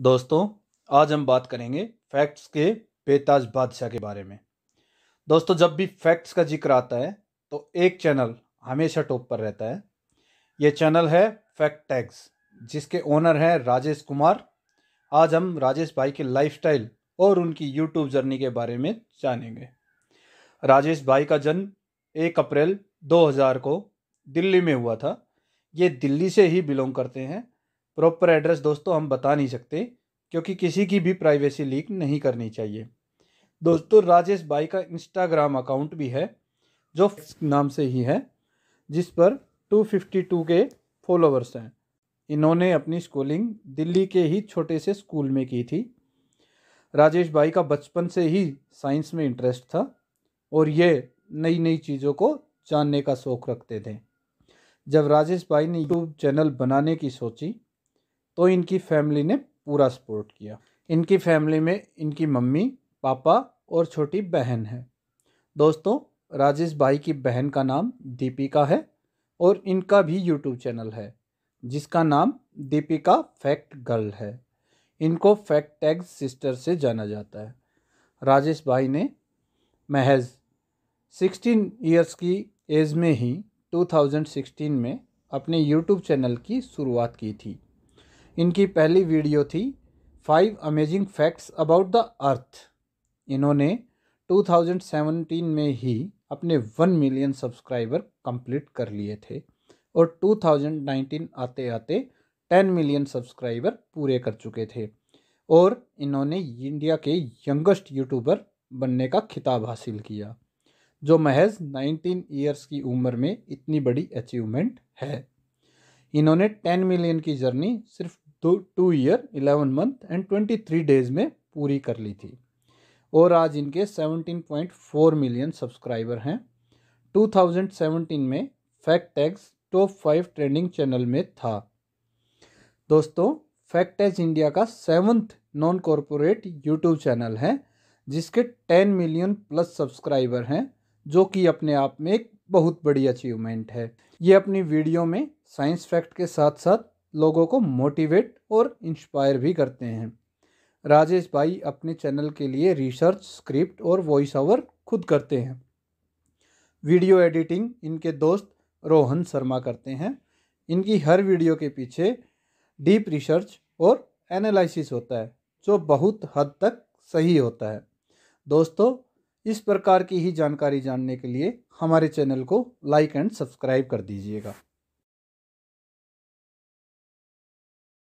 दोस्तों आज हम बात करेंगे फैक्ट्स के बेताज बादशाह के बारे में दोस्तों जब भी फैक्ट्स का जिक्र आता है तो एक चैनल हमेशा टॉप पर रहता है ये चैनल है फैक्ट टैग्स जिसके ओनर हैं राजेश कुमार आज हम राजेश भाई के लाइफस्टाइल और उनकी यूट्यूब जर्नी के बारे में जानेंगे राजेश भाई का जन्म एक अप्रैल 2000 को दिल्ली में हुआ था ये दिल्ली से ही बिलोंग करते हैं प्रॉपर एड्रेस दोस्तों हम बता नहीं सकते क्योंकि किसी की भी प्राइवेसी लीक नहीं करनी चाहिए दोस्तों राजेश भाई का इंस्टाग्राम अकाउंट भी है जो नाम से ही है जिस पर 252 के फॉलोवर्स हैं इन्होंने अपनी स्कूलिंग दिल्ली के ही छोटे से स्कूल में की थी राजेश भाई का बचपन से ही साइंस में इंटरेस्ट था और ये नई नई चीज़ों को जानने का शौक़ रखते थे जब राजेश भाई ने यूट्यूब चैनल बनाने की सोची तो इनकी फैमिली ने पूरा सपोर्ट किया इनकी फैमिली में इनकी मम्मी पापा और छोटी बहन है दोस्तों राजेश भाई की बहन का नाम दीपिका है और इनका भी यूट्यूब चैनल है जिसका नाम दीपिका फैक्ट गर्ल है इनको फैक्ट टैग सिस्टर से जाना जाता है राजेश भाई ने महज 16 इयर्स की एज में ही 2016 में अपने यूट्यूब चैनल की शुरुआत की थी इनकी पहली वीडियो थी five amazing facts about the earth इन्होंने 2017 में ही अपने वन मिलियन सब्सक्राइबर कंप्लीट कर लिए थे और 2019 आते आते टेन मिलियन सब्सक्राइबर पूरे कर चुके थे और इन्होंने इंडिया के यंगेस्ट यूट्यूबर बनने का खिताब हासिल किया जो महज 19 ईयर्स की उम्र में इतनी बड़ी अचीवमेंट है इन्होंने 10 मिलियन की जर्नी सिर्फ तो two year eleven month and twenty three days में पूरी कर ली थी और आज इनके seventeen point four million subscriber हैं टू थाउजेंड सेवनटीन में Fact Techz top five trending channel में था दोस्तों फैक्ट टैक्स इंडिया का seventh non corporate YouTube channel है जिसके टेन मिलियन प्लस सब्सक्राइबर हैं जो कि अपने आप में एक बहुत बड़ी अचीवमेंट है ये अपनी वीडियो में साइंस फैक्ट के साथ साथ लोगों को मोटिवेट और इंस्पायर भी करते हैं राजेश भाई अपने चैनल के लिए रिसर्च स्क्रिप्ट और वॉइस ओवर खुद करते हैं वीडियो एडिटिंग इनके दोस्त रोहन शर्मा करते हैं इनकी हर वीडियो के पीछे डीप रिसर्च और एनालिसिस होता है जो बहुत हद तक सही होता है दोस्तों इस प्रकार की ही जानकारी जानने के लिए हमारे चैनल को लाइक एंड सब्सक्राइब कर दीजिएगा